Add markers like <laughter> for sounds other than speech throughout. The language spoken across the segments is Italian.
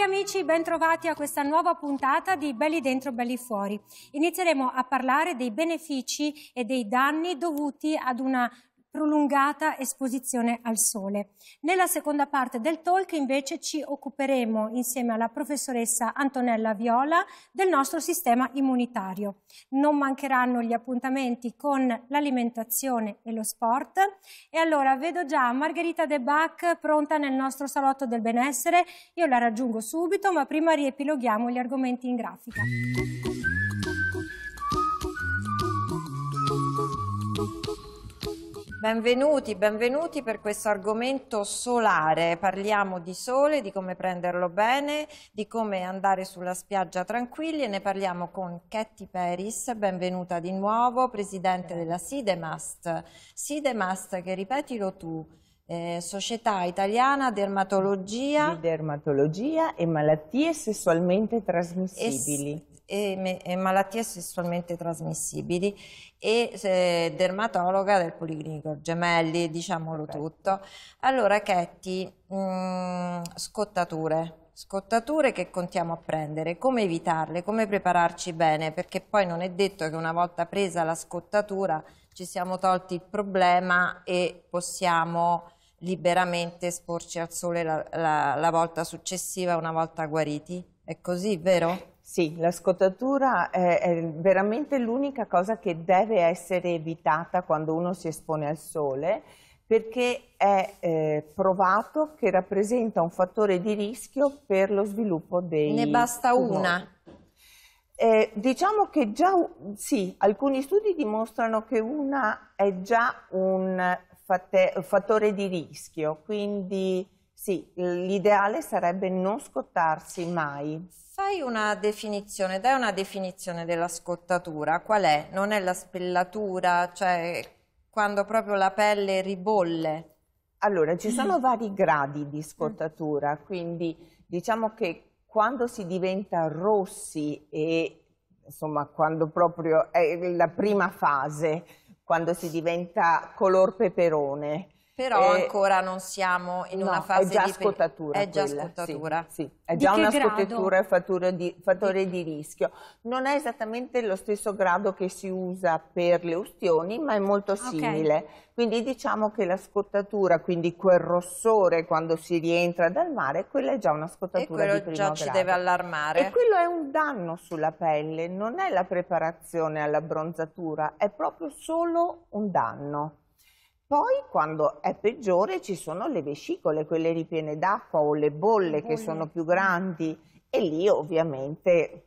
Cari amici, bentrovati a questa nuova puntata di Belli Dentro, Belli Fuori. Inizieremo a parlare dei benefici e dei danni dovuti ad una prolungata esposizione al sole. Nella seconda parte del talk invece ci occuperemo insieme alla professoressa Antonella Viola del nostro sistema immunitario. Non mancheranno gli appuntamenti con l'alimentazione e lo sport e allora vedo già Margherita De Bach pronta nel nostro salotto del benessere, io la raggiungo subito ma prima riepiloghiamo gli argomenti in grafica. Benvenuti, benvenuti per questo argomento solare. Parliamo di sole, di come prenderlo bene, di come andare sulla spiaggia tranquilli e ne parliamo con Ketty Peris, benvenuta di nuovo, presidente della Sidemast. Sidemast, che ripetilo tu, eh, Società Italiana Dermatologia. Di dermatologia e malattie sessualmente trasmissibili. Es e, e malattie sessualmente trasmissibili e eh, dermatologa del Policlinico Gemelli, diciamolo okay. tutto. Allora, Chetti, mm, scottature scottature che contiamo a prendere, come evitarle, come prepararci bene, perché poi non è detto che una volta presa la scottatura ci siamo tolti il problema e possiamo liberamente esporci al sole la, la, la volta successiva una volta guariti. È così, vero? Sì, la scottatura è, è veramente l'unica cosa che deve essere evitata quando uno si espone al sole perché è eh, provato che rappresenta un fattore di rischio per lo sviluppo dei Ne basta tumori. una? Eh, diciamo che già, sì, alcuni studi dimostrano che una è già un fattore di rischio, quindi sì, l'ideale sarebbe non scottarsi mai. Fai una definizione, dai una definizione della scottatura, qual è? Non è la spellatura, cioè quando proprio la pelle ribolle? Allora, ci sono <clears throat> vari gradi di scottatura, quindi diciamo che quando si diventa rossi e insomma quando proprio è la prima fase, quando si diventa color peperone, però e ancora non siamo in no, una fase di... è già di scottatura. È quella, già scottatura. Sì, sì. è già una scottatura e fattore di, fattore di rischio. Non è esattamente lo stesso grado che si usa per le ustioni, ma è molto simile. Okay. Quindi diciamo che la scottatura, quindi quel rossore quando si rientra dal mare, quella è già una scottatura di primo grado. E quello già ci deve allarmare. E quello è un danno sulla pelle, non è la preparazione all'abbronzatura, è proprio solo un danno. Poi quando è peggiore ci sono le vescicole, quelle ripiene d'acqua o le bolle, le bolle che sono più grandi e lì ovviamente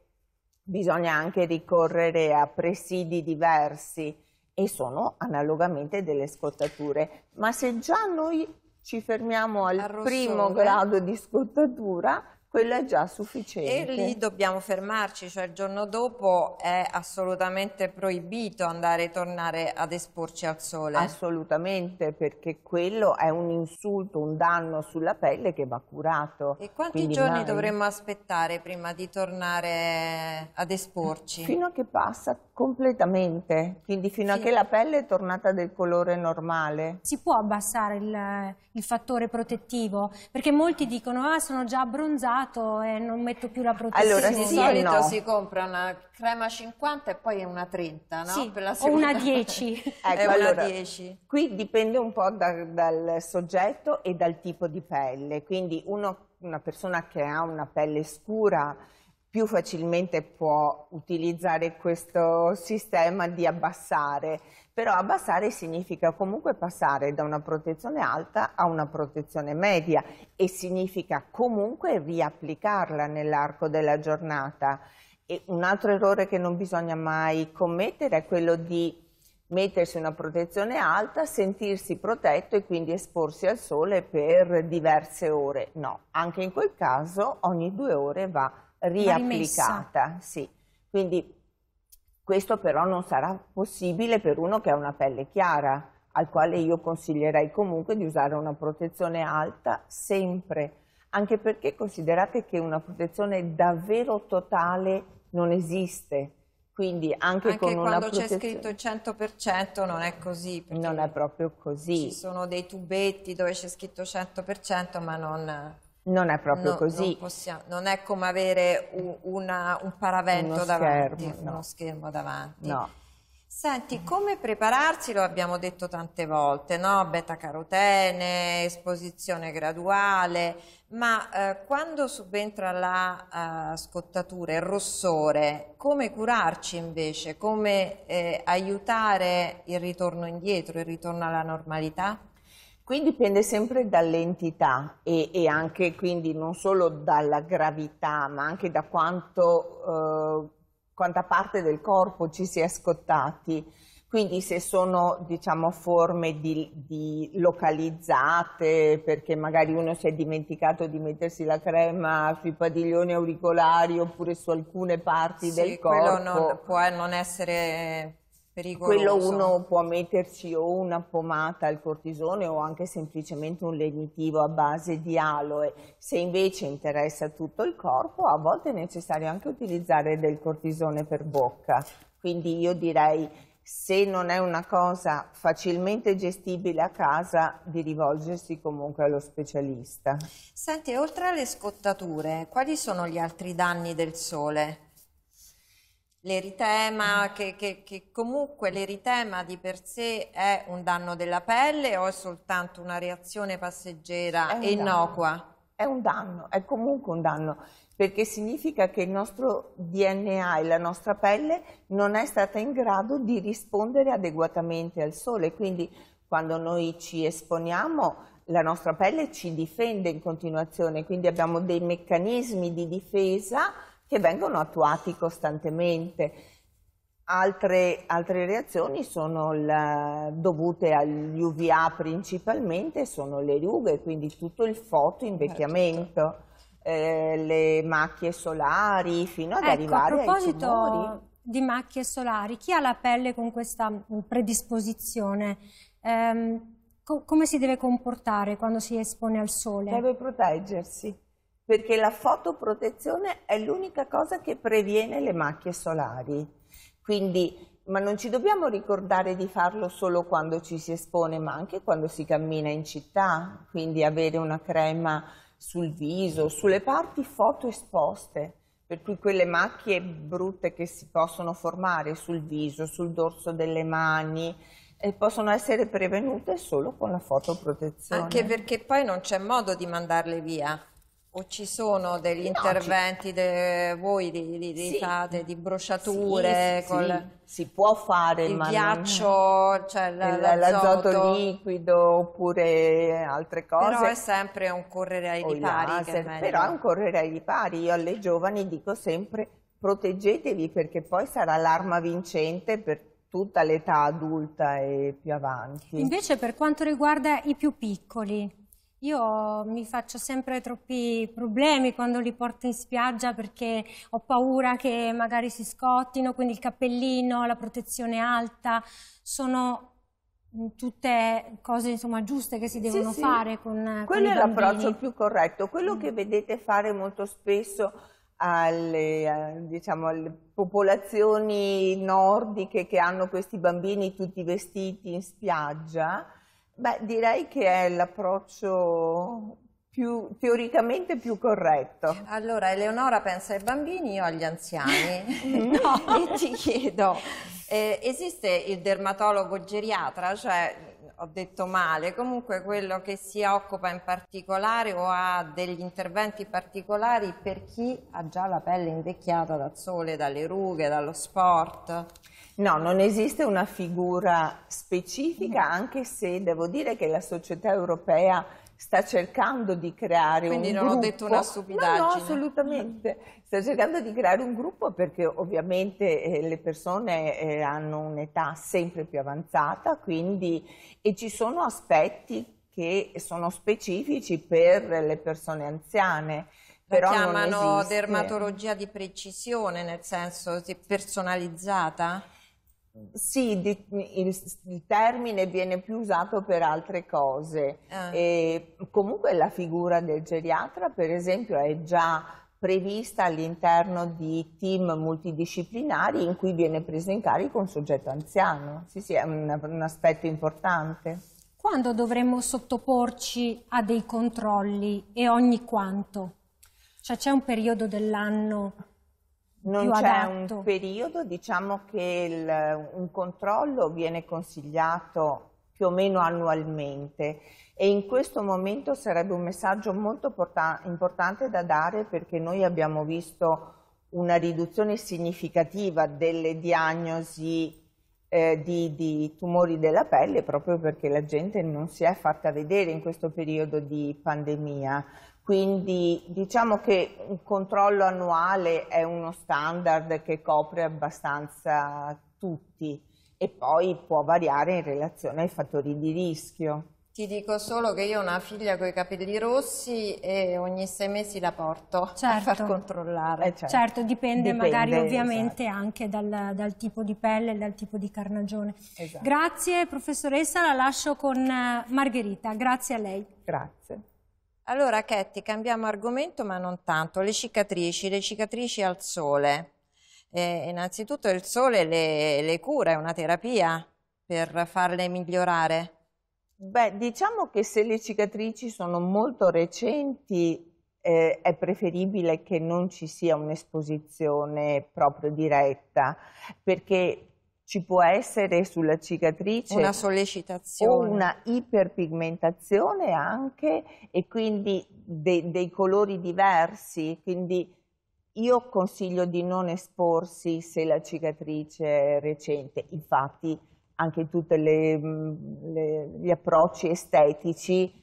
bisogna anche ricorrere a presidi diversi e sono analogamente delle scottature. Ma se già noi ci fermiamo al primo grado di scottatura, quello è già sufficiente. E lì dobbiamo fermarci, cioè il giorno dopo è assolutamente proibito andare e tornare ad esporci al sole. Assolutamente, perché quello è un insulto, un danno sulla pelle che va curato. E quanti Quindi giorni mai... dovremmo aspettare prima di tornare ad esporci? Fino a che passa completamente, quindi fino sì. a che la pelle è tornata del colore normale. Si può abbassare il, il fattore protettivo? Perché molti dicono, ah sono già abbronzata, usato e non metto più la protezione. Allora, di sì, solito no. si compra una crema 50 e poi una 30, no? Sì, o una 10. <laughs> ecco, una ecco, allora, 10. Qui dipende un po' da, dal soggetto e dal tipo di pelle, quindi uno, una persona che ha una pelle scura più facilmente può utilizzare questo sistema di abbassare, però abbassare significa comunque passare da una protezione alta a una protezione media e significa comunque riapplicarla nell'arco della giornata. E un altro errore che non bisogna mai commettere è quello di mettersi una protezione alta, sentirsi protetto e quindi esporsi al sole per diverse ore. No, anche in quel caso ogni due ore va riapplicata. Sì. Quindi questo però non sarà possibile per uno che ha una pelle chiara, al quale io consiglierei comunque di usare una protezione alta sempre, anche perché considerate che una protezione davvero totale non esiste. Quindi anche, anche con quando c'è scritto il 100% non è così. Non è proprio così. Ci sono dei tubetti dove c'è scritto 100% ma non non è proprio no, così. Non, possiamo, non, è come avere un, una, un paravento uno davanti, schermo, no. uno schermo davanti. No. Senti, come prepararsi? Lo abbiamo detto tante volte, no? Beta-carotene, esposizione graduale, ma eh, quando subentra la eh, scottatura, il rossore, come curarci invece? Come eh, aiutare il ritorno indietro, il ritorno alla normalità? Qui dipende sempre dall'entità e, e, anche quindi non solo dalla gravità, ma anche da quanto, eh, quanta parte del corpo ci si è scottati. Quindi se sono diciamo, forme di, di localizzate, perché magari uno si è dimenticato di mettersi la crema sui padiglioni auricolari oppure su alcune parti sì, del corpo. Quello non, può non essere Pericoloso. Quello uno può metterci o una pomata al cortisone o anche semplicemente un lenitivo a base di aloe. Se invece interessa tutto il corpo, a volte è necessario anche utilizzare del cortisone per bocca. Quindi io direi se non è una cosa facilmente gestibile a casa, di rivolgersi comunque allo specialista. Senti, oltre alle scottature, quali sono gli altri danni del sole? l'eritema, mm. che, che, che comunque l'eritema di per sé è un danno della pelle o è soltanto una reazione passeggera e innocua? Danno. È un danno, è comunque un danno, perché significa che il nostro DNA e la nostra pelle non è stata in grado di rispondere adeguatamente al sole, quindi quando noi ci esponiamo la nostra pelle ci difende in continuazione, quindi abbiamo dei meccanismi di difesa che vengono attuati costantemente. Altre, altre reazioni sono la, dovute agli UVA principalmente, sono le rughe, quindi tutto il fotoinvecchiamento, eh, certo. eh le macchie solari, fino ad ecco, arrivare a proposito... ai tumori di macchie solari. Chi ha la pelle con questa mm, predisposizione? Ehm, co come si deve comportare quando si espone al sole? Deve proteggersi perché la fotoprotezione è l'unica cosa che previene le macchie solari. Quindi, ma non ci dobbiamo ricordare di farlo solo quando ci si espone, ma anche quando si cammina in città, quindi avere una crema sul viso, sulle parti fotoesposte, per cui quelle macchie brutte che si possono formare sul viso, sul dorso delle mani, eh, possono essere prevenute solo con la fotoprotezione. Anche perché poi non c'è modo di mandarle via. O ci sono degli interventi ci... de... voi di, di, di, sì. fate, di brociature? Sì, col... sì, si può fare, il ma ghiaccio, non... cioè l'azoto liquido oppure altre cose. Però è sempre un correre ai ripari. È però è un correre ai ripari. Io alle giovani dico sempre proteggetevi perché poi sarà l'arma vincente per tutta l'età adulta e più avanti. Invece per quanto riguarda i più piccoli, io mi faccio sempre troppi problemi quando li porto in spiaggia perché ho paura che magari si scottino, quindi il cappellino, la protezione alta, sono mm, tutte cose insomma, giuste che si devono sì, sì. fare con Quello è l'approccio più corretto, quello mm. che vedete fare molto spesso alle, eh, diciamo, alle, popolazioni nordiche che hanno questi bambini tutti vestiti in spiaggia, Beh, direi che è l'approccio più, teoricamente più corretto. Allora, Eleonora pensa ai bambini, io agli anziani. <laughs> no. <laughs> e ti chiedo, eh, esiste il dermatologo geriatra? Cioè, ho detto male, comunque quello che si occupa in particolare o ha degli interventi particolari per chi ha già la pelle invecchiata dal sole, dalle rughe, dallo sport? No, non esiste una figura specifica, mm. anche se devo dire che la società europea sta cercando di creare Quindi un gruppo. Quindi non ho detto una stupidaggine. No, no, assolutamente. Mm. Sta cercando di creare un gruppo perché ovviamente eh, le persone eh, hanno un'età sempre più avanzata, quindi e ci sono aspetti che sono specifici per le persone anziane. Lo però chiamano dermatologia di precisione, nel senso personalizzata? Sì, di, il, il, termine viene più usato per altre cose. Ah. comunque la figura del geriatra, per esempio, è già prevista all'interno di team multidisciplinari in cui viene preso in carico un soggetto anziano. Sì, sì, è un, un aspetto importante. Quando dovremmo sottoporci a dei controlli e ogni quanto? Cioè c'è un periodo dell'anno non c'è adatto. un periodo, diciamo che il, un controllo viene consigliato più o meno annualmente e in questo momento sarebbe un messaggio molto importante da dare perché noi abbiamo visto una riduzione significativa delle diagnosi eh, di, di tumori della pelle proprio perché la gente non si è fatta vedere in questo periodo di pandemia. Quindi diciamo che un controllo annuale è uno standard che copre abbastanza tutti e poi può variare in relazione ai fattori di rischio. Ti dico solo che io ho una figlia con i capelli rossi e ogni sei mesi la porto certo. a far certo. controllare. Eh certo. certo dipende, dipende, magari esatto. ovviamente anche dal, dal, tipo di pelle e dal tipo di carnagione. Esatto. Grazie professoressa, la lascio con eh, Margherita. Grazie a lei. Grazie. Allora, Chetti, cambiamo argomento, ma non tanto. Le cicatrici, le cicatrici al sole. Eh, innanzitutto il sole le, le cura, è una terapia per farle migliorare? Beh, diciamo che se le cicatrici sono molto recenti eh, è preferibile che non ci sia un'esposizione proprio diretta, perché ci può essere sulla cicatrice una sollecitazione o una iperpigmentazione anche e quindi de dei colori diversi, quindi io consiglio di non esporsi se la cicatrice è recente, infatti anche tutti mm, gli approcci estetici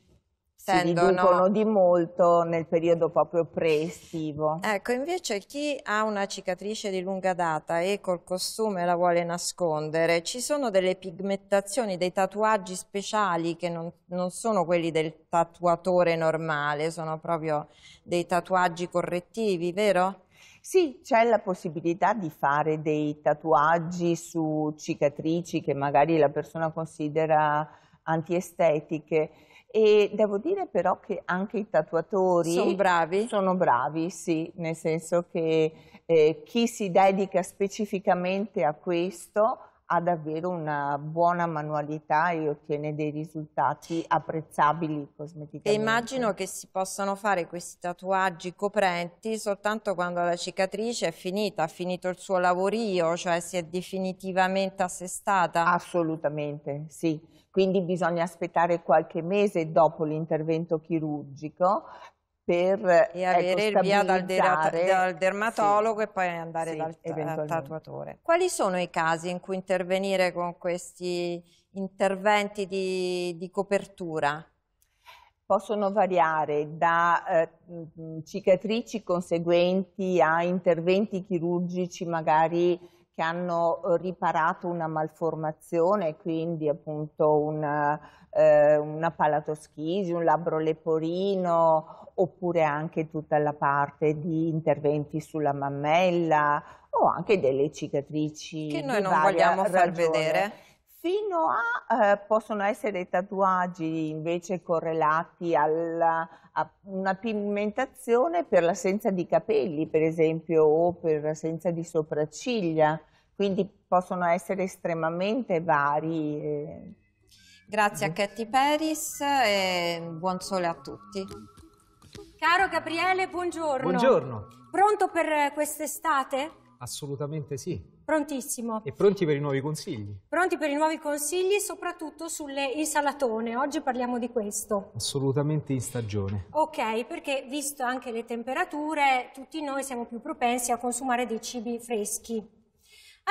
Tendono. si riducono di molto nel periodo proprio pre-estivo. Ecco, invece chi ha una cicatrice di lunga data e col costume la vuole nascondere, ci sono delle pigmentazioni, dei tatuaggi speciali che non, non sono quelli del tatuatore normale, sono proprio dei tatuaggi correttivi, vero? Sì, c'è la possibilità di fare dei tatuaggi su cicatrici che magari la persona considera antiestetiche, e devo dire però che anche i tatuatori sono bravi, sono bravi sì, nel senso che eh, chi si dedica specificamente a questo ha davvero una buona manualità e ottiene dei risultati apprezzabili cosmeticamente. E immagino che si possano fare questi tatuaggi coprenti soltanto quando la cicatrice è finita, ha finito il suo lavorio, cioè si è definitivamente assestata? Assolutamente, sì. Quindi bisogna aspettare qualche mese dopo l'intervento chirurgico per e ecco, avere ecco, il via dal, dal dermatologo sì, e poi andare sì, dal tatuatore. Quali sono i casi in cui intervenire con questi interventi di, di copertura? Possono variare da eh, mm, cicatrici conseguenti a interventi chirurgici magari che hanno eh, riparato una malformazione, quindi appunto una, eh, una palatoschisi, un labbro leporino oppure anche tutta la parte di interventi sulla mammella o anche delle cicatrici che noi non vogliamo ragione. far vedere fino a eh, possono essere tatuaggi invece correlati alla, a una pigmentazione per l'assenza di capelli, per esempio, o per l'assenza di sopracciglia, quindi possono essere estremamente vari. Eh. Grazie a Katy Peris e buon sole a tutti. Caro Gabriele, buongiorno. Buongiorno. Pronto per quest'estate? Assolutamente sì. Prontissimo. E pronti per i nuovi consigli? Pronti per i nuovi consigli, soprattutto sulle insalatone. Oggi parliamo di questo. Assolutamente in stagione. Ok, perché visto anche le temperature, tutti noi siamo più propensi a consumare dei cibi freschi.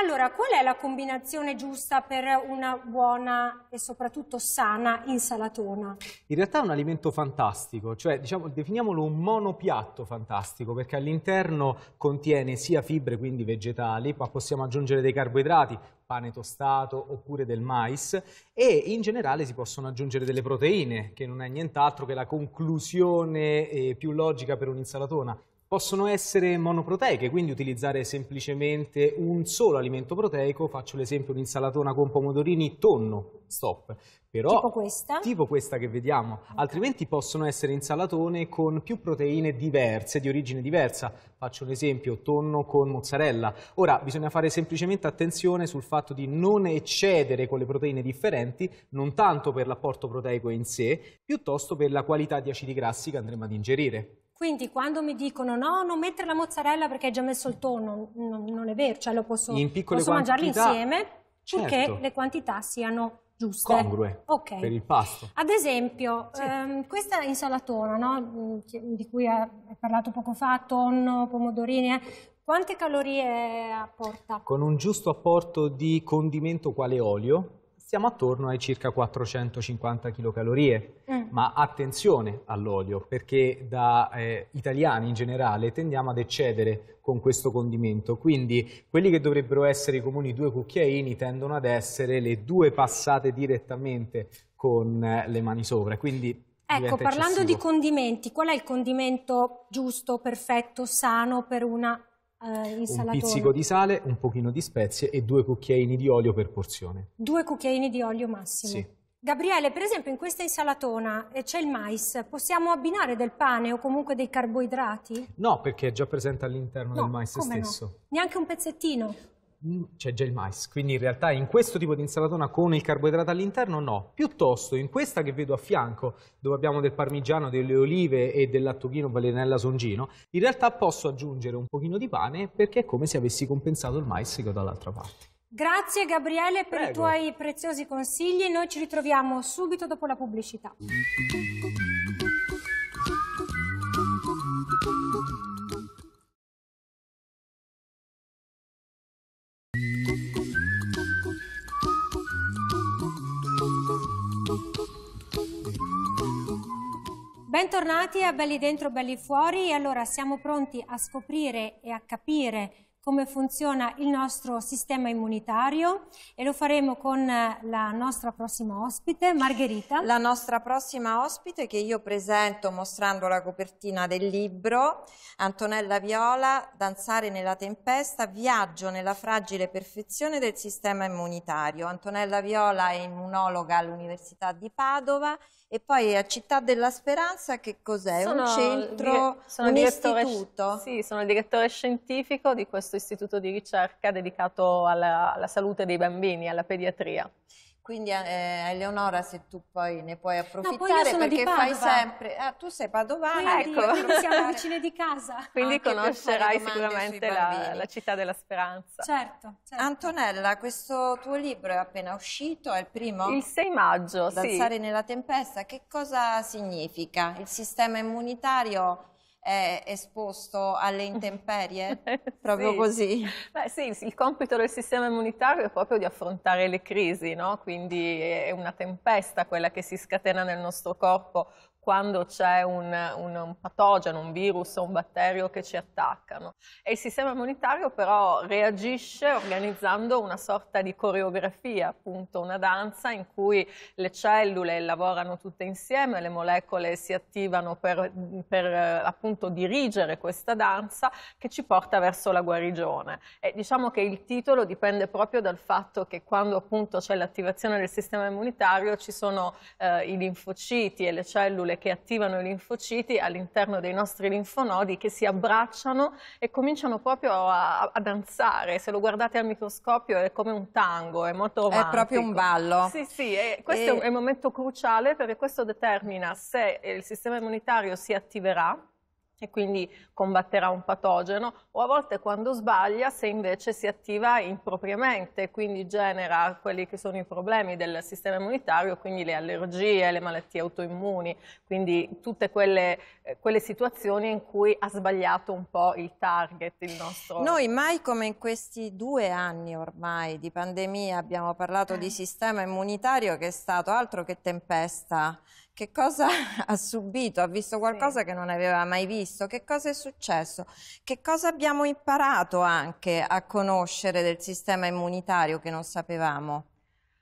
Allora, qual è la combinazione giusta per una buona e soprattutto sana insalatona? In realtà è un alimento fantastico, cioè diciamo, definiamolo un monopiatto fantastico, perché all'interno contiene sia fibre, quindi vegetali, ma possiamo aggiungere dei carboidrati, pane tostato oppure del mais e in generale si possono aggiungere delle proteine, che non è nient'altro che la conclusione eh, più logica per un'insalatona Possono essere monoproteiche, quindi utilizzare semplicemente un solo alimento proteico, faccio l'esempio un'insalatona con pomodorini, tonno, stop. Però, tipo questa? Tipo questa che vediamo, okay. altrimenti possono essere insalatone con più proteine diverse, di origine diversa. Faccio un esempio, tonno con mozzarella. Ora, bisogna fare semplicemente attenzione sul fatto di non eccedere con le proteine differenti, non tanto per l'apporto proteico in sé, piuttosto per la qualità di acidi grassi che andremo ad ingerire. Quindi quando mi dicono no, non mettere la mozzarella perché hai già messo il tonno, non, non è vero, cioè lo posso, posso mangiarli insieme certo. purché le quantità siano giuste. Congrue okay. per il pasto. Ad esempio, sì. ehm, questa insalatona no, mm, di cui hai parlato poco fa, tonno, pomodorini, eh, quante calorie apporta? Con un giusto apporto di condimento quale olio, siamo attorno ai circa 450 kcal. Mm. Ma attenzione all'olio, perché da eh, italiani in generale tendiamo ad eccedere con questo condimento, quindi quelli che dovrebbero essere i comuni due cucchiaini tendono ad essere le due passate direttamente con eh, le mani sopra, quindi Ecco, parlando eccessivo. di condimenti, qual è il condimento giusto, perfetto, sano per una eh, Un pizzico di sale, un pochino di spezie e due cucchiaini di olio per porzione. Due cucchiaini di olio massimo. Sì. Gabriele, per esempio in questa insalatona eh, c'è il mais, possiamo abbinare del pane o comunque dei carboidrati? No, perché è già presente all'interno no, del mais stesso. No? Neanche un pezzettino? Mm, c'è già il mais, quindi in realtà in questo tipo di insalatona con il carboidrato all'interno no, piuttosto in questa che vedo a fianco, dove abbiamo del parmigiano, delle olive e del lattughino, balenella, Songino, in realtà posso aggiungere un pochino di pane perché è come se avessi compensato il mais che ho dall'altra parte. Grazie Gabriele per Prego. i tuoi preziosi consigli, noi ci ritroviamo subito dopo la pubblicità. Bentornati a Belli Dentro, Belli Fuori e allora siamo pronti a scoprire e a capire come funziona il nostro sistema immunitario e lo faremo con la nostra prossima ospite, Margherita. La nostra prossima ospite che io presento mostrando la copertina del libro, Antonella Viola, Danzare nella tempesta, viaggio nella fragile perfezione del sistema immunitario. Antonella Viola è immunologa all'Università di Padova e poi a Città della Speranza che cos'è? un centro, un istituto? Sì, sono il direttore scientifico di questo istituto di ricerca dedicato alla, alla salute dei bambini, alla pediatria. Quindi eh, Eleonora, se tu poi ne puoi approfittare, no, perché fai sempre... Ah, tu sei padovana, Quindi, ecco. Siamo <laughs> vicine di casa. Quindi Anche conoscerai sicuramente la, la, città della speranza. Certo, certo, Antonella, questo tuo libro è appena uscito, è il primo? Il 6 maggio, Danzare sì. nella tempesta, che cosa significa? Il sistema immunitario è esposto alle intemperie? <laughs> Eh, proprio sì. così? Beh, sì, il compito del sistema immunitario è proprio di affrontare le crisi, no? quindi è una tempesta quella che si scatena nel nostro corpo quando c'è un, un, un, patogeno, un virus o un batterio che ci attaccano. E il sistema immunitario però reagisce organizzando una sorta di coreografia, appunto una danza in cui le cellule lavorano tutte insieme, le molecole si attivano per, per appunto dirigere questa danza che ci porta verso la guarigione. E diciamo che il titolo dipende proprio dal fatto che quando appunto c'è l'attivazione del sistema immunitario ci sono eh, i linfociti e le cellule molecole che attivano i linfociti all'interno dei nostri linfonodi che si abbracciano e cominciano proprio a, a, danzare. Se lo guardate al microscopio è come un tango, è molto romantico. È proprio un ballo. Sì, sì, questo e... è un momento cruciale perché questo determina se il sistema immunitario si attiverà e quindi combatterà un patogeno, o a volte quando sbaglia se invece si attiva impropriamente, quindi genera quelli che sono i problemi del sistema immunitario, quindi le allergie, le malattie autoimmuni, quindi tutte quelle, eh, quelle situazioni in cui ha sbagliato un po' il target, il nostro... Noi mai come in questi due anni ormai di pandemia abbiamo parlato di eh. sistema immunitario che è stato altro che tempesta, che cosa <laughs> ha subito, ha visto qualcosa sì. che non aveva mai visto, che cosa è successo, che cosa abbiamo imparato anche a conoscere del sistema immunitario che non sapevamo.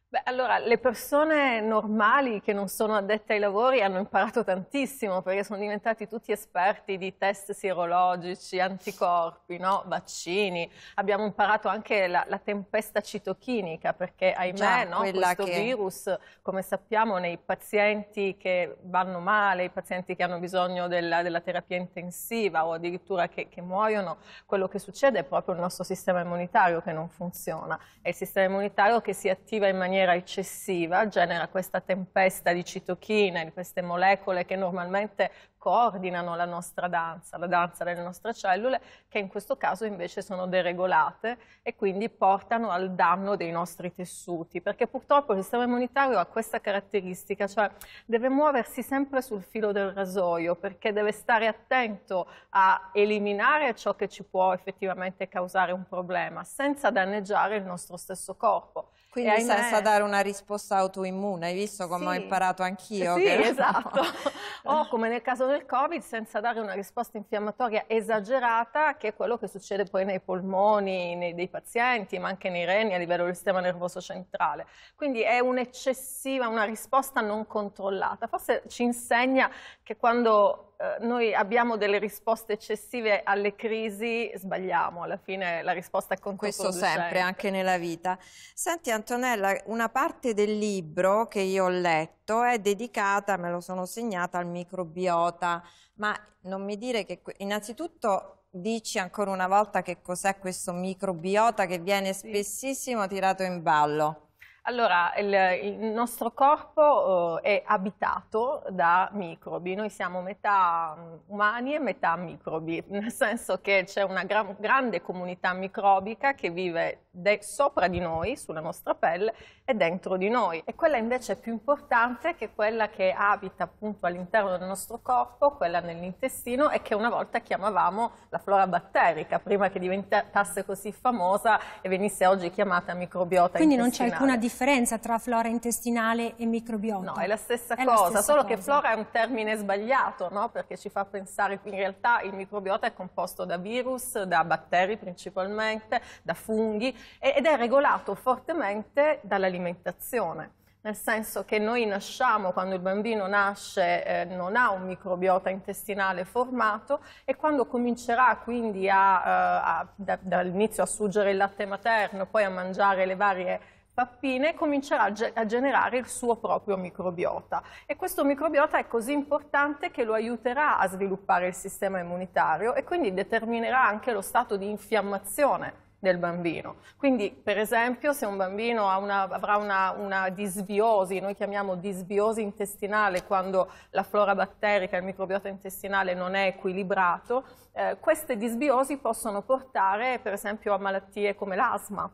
Beh, allora, le persone normali che non sono addette ai lavori hanno imparato tantissimo perché sono diventati tutti esperti di test sierologici, anticorpi, no? vaccini. Abbiamo imparato anche la, la tempesta citochinica perché, ahimè, Già, no? questo che... virus, come sappiamo, nei pazienti che vanno male, i pazienti che hanno bisogno della, della terapia intensiva o addirittura che, che muoiono, quello che succede è proprio il nostro sistema immunitario che non funziona. È il sistema immunitario che si attiva in maniera maniera eccessiva genera questa tempesta di citochine, di queste molecole che normalmente coordinano la nostra danza, la danza delle nostre cellule, che in questo caso invece sono deregolate e quindi portano al danno dei nostri tessuti, perché purtroppo il sistema immunitario ha questa caratteristica, cioè deve muoversi sempre sul filo del rasoio, perché deve stare attento a eliminare ciò che ci può effettivamente causare un problema, senza danneggiare il nostro stesso corpo. Quindi ahimè... senza dare una risposta autoimmune, hai visto come sì. ho imparato anch'io? Sì, che... esatto. <laughs> o come nel caso del Covid, senza dare una risposta infiammatoria esagerata, che è quello che succede poi nei polmoni nei, dei pazienti, ma anche nei reni a livello del sistema nervoso centrale. Quindi è un'eccessiva, una risposta non controllata. Forse ci insegna che quando eh, noi abbiamo delle risposte eccessive alle crisi, sbagliamo, alla fine la risposta è controproducente. Questo sempre, anche nella vita. Senti Antonella, una parte del libro che io ho letto è dedicata, me lo sono segnata, al microbiota, ma non mi dire che innanzitutto dici ancora una volta che cos'è questo microbiota che viene sì. spessissimo tirato in ballo. Allora, il, il nostro corpo eh, è abitato da microbi, noi siamo metà mm, umani e metà microbi, <laughs> nel senso che c'è una gran, grande comunità microbica che vive sopra di noi, sulla nostra pelle, è dentro di noi e quella invece più importante che quella che abita appunto all'interno del nostro corpo, quella nell'intestino e che una volta chiamavamo la flora batterica, prima che diventasse così famosa e venisse oggi chiamata microbiota Quindi non c'è alcuna differenza tra flora intestinale e microbiota? No, è la stessa è cosa, la stessa solo cosa. che flora è un termine sbagliato, no? perché ci fa pensare che in realtà il microbiota è composto da virus, da batteri principalmente, da funghi ed è regolato fortemente dall'alimentazione dell'alimentazione, nel senso che noi nasciamo, quando il bambino nasce eh, non ha un microbiota intestinale formato e quando comincerà quindi a, eh, a, da, dall'inizio a suggere il latte materno, poi a mangiare le varie pappine comincerà a, ge a generare il suo proprio microbiota e questo microbiota è così importante che lo aiuterà a sviluppare il sistema immunitario e quindi determinerà anche lo stato di infiammazione del bambino. Quindi, per esempio, se un bambino una, avrà una, una, disbiosi, noi chiamiamo disbiosi intestinale quando la flora batterica, il microbiota intestinale non è equilibrato, eh, queste disbiosi possono portare, per esempio, a malattie come l'asma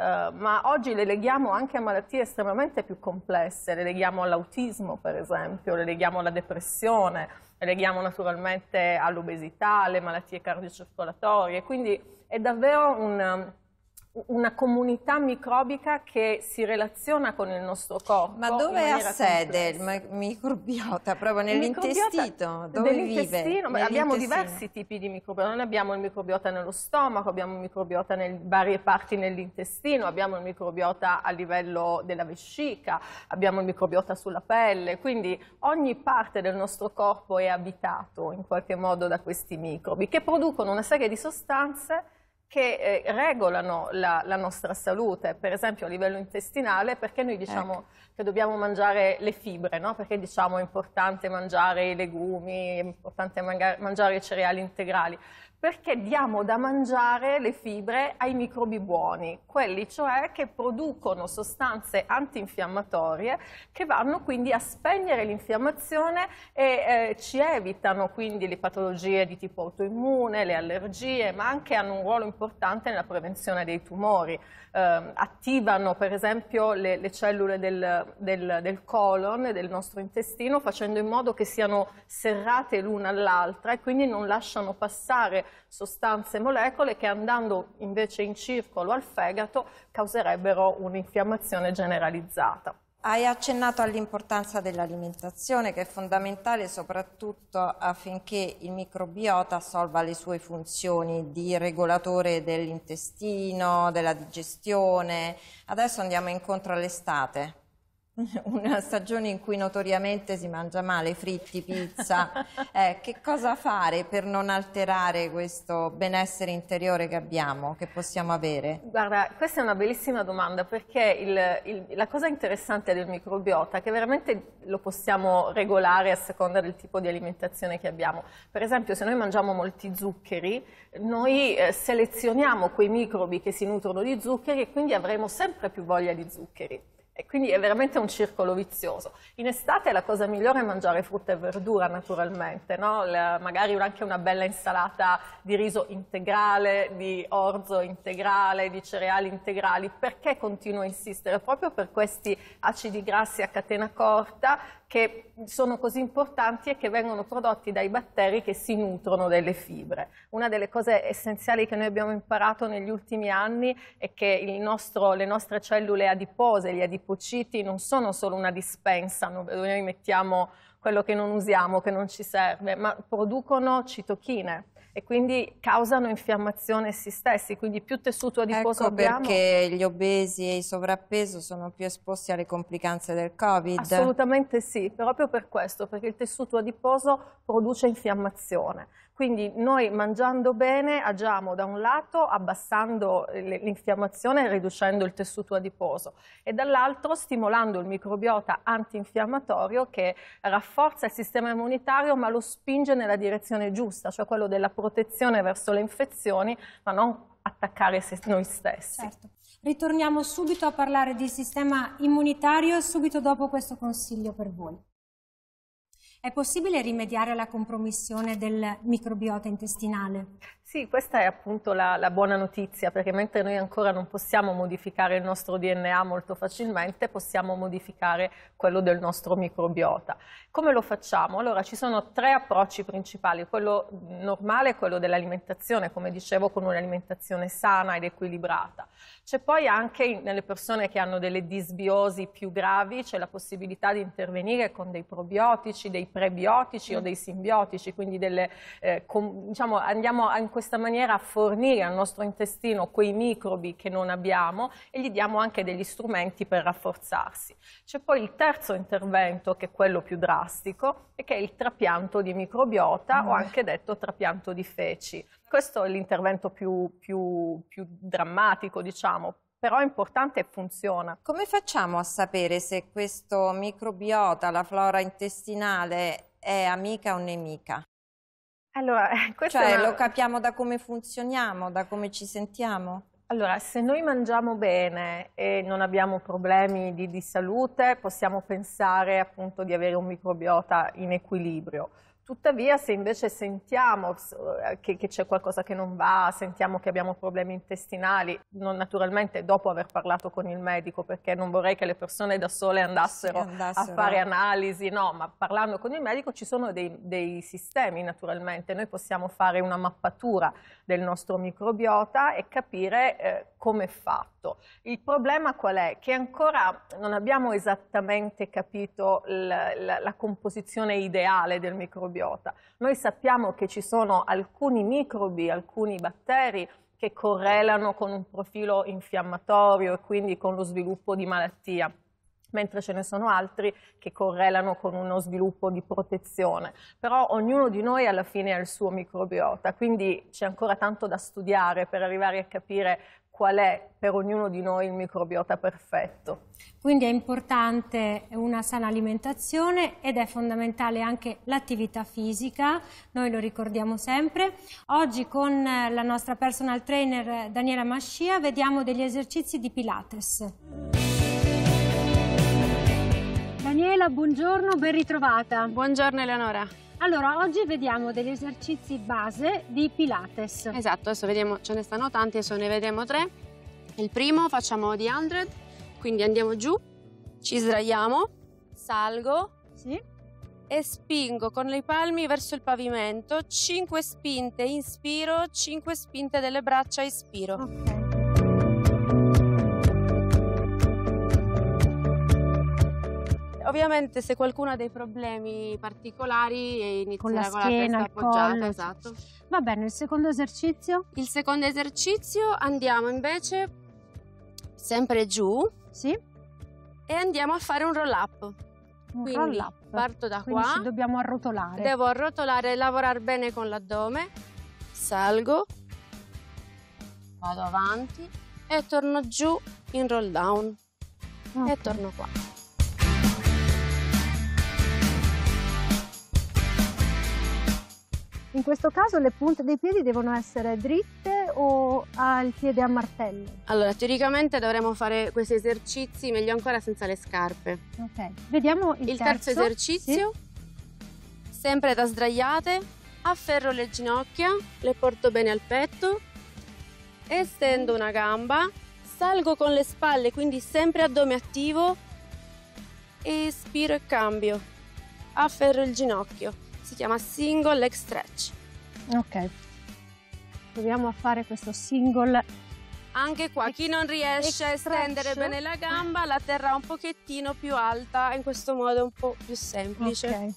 eh, ma oggi le leghiamo anche a malattie estremamente più complesse, le leghiamo all'autismo per esempio, le leghiamo alla depressione, le leghiamo naturalmente all'obesità, alle malattie cardiocircolatorie, quindi è davvero un, una comunità microbica che si relaziona con il nostro corpo. Ma dove ha sede il microbiota? Proprio nell'intestino? Dove vive? Abbiamo diversi tipi di microbiota. Noi abbiamo il microbiota nello stomaco, abbiamo il microbiota in varie parti nell'intestino, abbiamo il microbiota a livello della vescica, abbiamo il microbiota sulla pelle. Quindi ogni parte del nostro corpo è abitato in qualche modo da questi microbi che producono una serie di sostanze che eh, regolano la, la, nostra salute, per esempio a livello intestinale, perché noi diciamo ecco. che dobbiamo mangiare le fibre, no? perché diciamo è importante mangiare i legumi, è importante mangiare, mangiare i cereali integrali perché diamo da mangiare le fibre ai microbi buoni, quelli cioè che producono sostanze antinfiammatorie che vanno quindi a spegnere l'infiammazione e eh, ci evitano quindi le patologie di tipo autoimmune, le allergie, ma anche hanno un ruolo importante nella prevenzione dei tumori. Eh, attivano per esempio le, le cellule del, del, del colon del nostro intestino facendo in modo che siano serrate l'una all'altra e quindi non lasciano passare sostanze, molecole che andando invece in circolo al fegato causerebbero un'infiammazione generalizzata. Hai accennato all'importanza dell'alimentazione che è fondamentale soprattutto affinché il microbiota assolva le sue funzioni di regolatore dell'intestino, della digestione. Adesso andiamo incontro all'estate. <laughs> una stagione in cui notoriamente si mangia male, fritti, pizza, <laughs> eh, che cosa fare per non alterare questo benessere interiore che abbiamo, che possiamo avere? Guarda, questa è una bellissima domanda perché il, il, la cosa interessante del microbiota è che veramente lo possiamo regolare a seconda del tipo di alimentazione che abbiamo. Per esempio se noi mangiamo molti zuccheri, noi eh, selezioniamo quei microbi che si nutrono di zuccheri e quindi avremo sempre più voglia di zuccheri. E quindi è veramente un circolo vizioso. In estate la cosa migliore è mangiare frutta e verdura naturalmente, no? la, magari anche una bella insalata di riso integrale, di orzo integrale, di cereali integrali. Perché continuo a insistere? Proprio per questi acidi grassi a catena corta che sono così importanti e che vengono prodotti dai batteri che si nutrono delle fibre. Una delle cose essenziali che noi abbiamo imparato negli ultimi anni è che nostro, le nostre cellule adipose, gli adipociti, non sono solo una dispensa dove noi mettiamo quello che non usiamo, che non ci serve, ma producono citochine e quindi causano infiammazione essi stessi, quindi più tessuto adiposo ecco abbiamo... perché gli obesi e i sovrappeso sono più esposti alle complicanze del Covid. Assolutamente sì, proprio per questo, perché il tessuto adiposo produce infiammazione. Quindi noi mangiando bene agiamo da un lato abbassando l'infiammazione e riducendo il tessuto adiposo e dall'altro stimolando il microbiota antinfiammatorio che rafforza il sistema immunitario ma lo spinge nella direzione giusta, cioè quello della protezione verso le infezioni ma non attaccare noi stessi. Certo. Ritorniamo subito a parlare di sistema immunitario subito dopo questo consiglio per voi. È possibile rimediare alla compromissione del microbiota intestinale? Sì, questa è appunto la, la, buona notizia, perché mentre noi ancora non possiamo modificare il nostro DNA molto facilmente, possiamo modificare quello del nostro microbiota. Come lo facciamo? Allora, ci sono tre approcci principali, quello normale, quello dell'alimentazione, come dicevo, con un'alimentazione sana ed equilibrata. C'è poi anche nelle persone che hanno delle disbiosi più gravi, c'è la possibilità di intervenire con dei probiotici, dei prebiotici o dei simbiotici, quindi delle, eh, com, diciamo, andiamo in questa maniera a fornire al nostro intestino quei microbi che non abbiamo e gli diamo anche degli strumenti per rafforzarsi. C'è poi il terzo intervento, che è quello più drastico, e che è il trapianto di microbiota, mm. o ah. anche detto trapianto di feci. Questo è l'intervento più, più, più drammatico, diciamo, però è importante e funziona. Come facciamo a sapere se questo microbiota, la flora intestinale, è amica o nemica? Allora, <laughs> cioè, una... lo capiamo da come funzioniamo, da come ci sentiamo? Allora, se noi mangiamo bene e non abbiamo problemi di, di salute, possiamo pensare appunto di avere un microbiota in equilibrio. Tuttavia, se invece sentiamo eh, che, c'è qualcosa che non va, sentiamo che abbiamo problemi intestinali, non naturalmente dopo aver parlato con il medico, perché non vorrei che le persone da sole andassero, andassero. a fare analisi, no, ma parlando con il medico ci sono dei, dei, sistemi naturalmente, noi possiamo fare una mappatura del nostro microbiota e capire eh, come è fatto fatto. Il problema qual è? Che ancora non abbiamo esattamente capito la, la, la composizione ideale del microbiota. Noi sappiamo che ci sono alcuni microbi, alcuni batteri che correlano con un profilo infiammatorio e quindi con lo sviluppo di malattia mentre ce ne sono altri che correlano con uno sviluppo di protezione. Però ognuno di noi alla fine ha il suo microbiota, quindi c'è ancora tanto da studiare per arrivare a capire qual è per ognuno di noi il microbiota perfetto. Quindi è importante una sana alimentazione ed è fondamentale anche l'attività fisica, noi lo ricordiamo sempre. Oggi con la nostra personal trainer eh, Daniela Mascia vediamo degli esercizi di Pilates. Raffaela, buongiorno, ben ritrovata. Buongiorno Eleonora. Allora, oggi vediamo degli esercizi base di Pilates. Esatto, adesso vediamo, ce ne stanno tanti, adesso ne vedremo tre. Il primo facciamo di 100, quindi andiamo giù, ci sdraiamo, salgo sì. e spingo con le palmi verso il pavimento, 5 spinte inspiro, 5 spinte delle braccia espiro. Ok. ovviamente se qualcuno ha dei problemi particolari eh, inizia con la, schiena, con la appoggiata, collo. esatto. Va bene, il secondo esercizio? Il secondo esercizio andiamo invece sempre giù. Sì. E andiamo a fare un roll up. Un Quindi roll up. parto da Quindi qua. Ci dobbiamo arrotolare. Devo arrotolare e lavorare bene con l'addome. Salgo. Vado avanti e torno giù in roll down okay. e torno qua. In questo caso le punte dei piedi devono essere dritte o al piede a martello? Allora, teoricamente dovremmo fare questi esercizi meglio ancora senza le scarpe. Ok, vediamo il, il terzo. terzo esercizio. Sì. Sempre da sdraiate, afferro le ginocchia, le porto bene al petto, estendo una gamba, salgo con le spalle, quindi sempre addome attivo, espiro e cambio, afferro il ginocchio si chiama single leg stretch. Ok, proviamo a fare questo single anche qua chi non riesce a estendere bene la gamba la terrà un pochettino più alta in questo modo è un po' più semplice okay.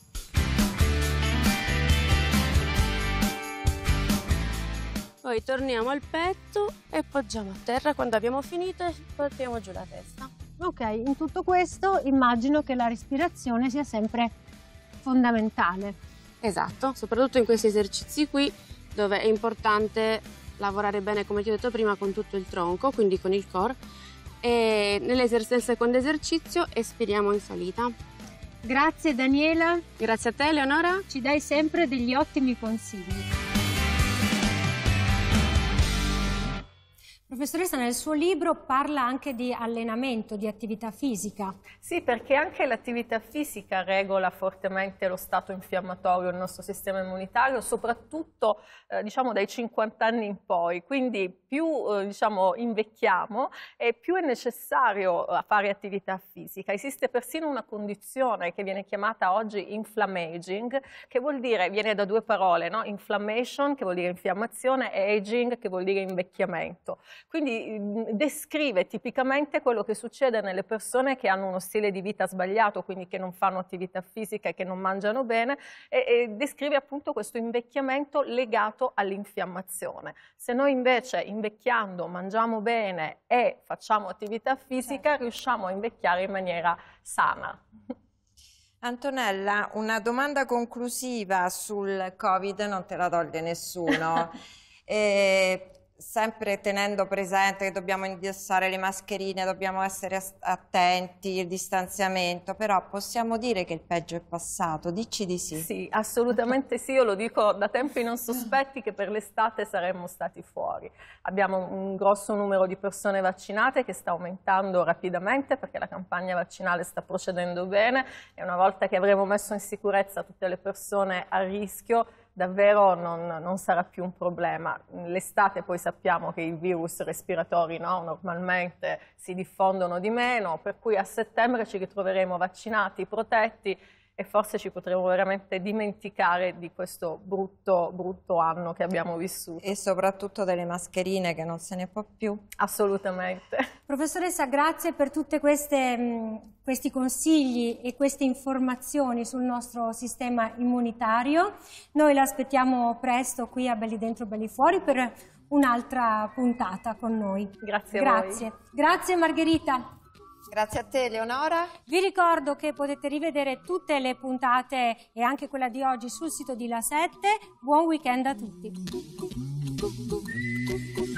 poi torniamo al petto e poggiamo a terra quando abbiamo finito e portiamo giù la testa ok in tutto questo immagino che la respirazione sia sempre fondamentale Esatto, soprattutto in questi esercizi qui dove è importante lavorare bene, come ti ho detto prima, con tutto il tronco, quindi con il core. E nel secondo esercizio espiriamo in salita. Grazie Daniela. Grazie a te Leonora. Ci dai sempre degli ottimi consigli. Professoressa, nel suo libro parla anche di allenamento, di attività fisica. Sì, perché anche l'attività fisica regola fortemente lo stato infiammatorio, il nostro sistema immunitario, soprattutto eh, diciamo dai 50 anni in poi. Quindi più eh, diciamo, invecchiamo e più è necessario eh, fare attività fisica. Esiste persino una condizione che viene chiamata oggi inflammaging, che vuol dire, viene da due parole, no? inflammation che vuol dire infiammazione e aging che vuol dire invecchiamento. Quindi mm, descrive tipicamente quello che succede nelle persone che hanno uno stile di vita sbagliato, quindi che non fanno attività fisica e che non mangiano bene, e, e descrive appunto questo invecchiamento legato all'infiammazione. Se noi invece in invecchiando, mangiamo bene e facciamo attività fisica, certo. riusciamo a invecchiare in maniera sana. Antonella, una domanda conclusiva sul Covid, non te la toglie nessuno. <laughs> eh, sempre tenendo presente che dobbiamo indossare le mascherine, dobbiamo essere attenti, il distanziamento, però possiamo dire che il peggio è passato, dici di sì. Sì, assolutamente sì, io lo dico da tempi non sospetti che per l'estate saremmo stati fuori. Abbiamo un grosso numero di persone vaccinate che sta aumentando rapidamente perché la campagna vaccinale sta procedendo bene e una volta che avremo messo in sicurezza tutte le persone a rischio davvero non, non sarà più un problema. L'estate poi sappiamo che i virus respiratori no, normalmente si diffondono di meno, per cui a settembre ci ritroveremo vaccinati, protetti e forse ci potremo veramente dimenticare di questo brutto, brutto anno che abbiamo vissuto. E soprattutto delle mascherine che non se ne può più. Assolutamente. Professoressa, grazie per tutti mm, questi consigli e queste informazioni sul nostro sistema immunitario. Noi l'aspettiamo presto qui a Belli Dentro Belli Fuori per un'altra puntata con noi. Grazie, a grazie. Grazie Margherita. Grazie a te Leonora. Vi ricordo che potete rivedere tutte le puntate e anche quella di oggi sul sito di La 7. Buon weekend a tutti.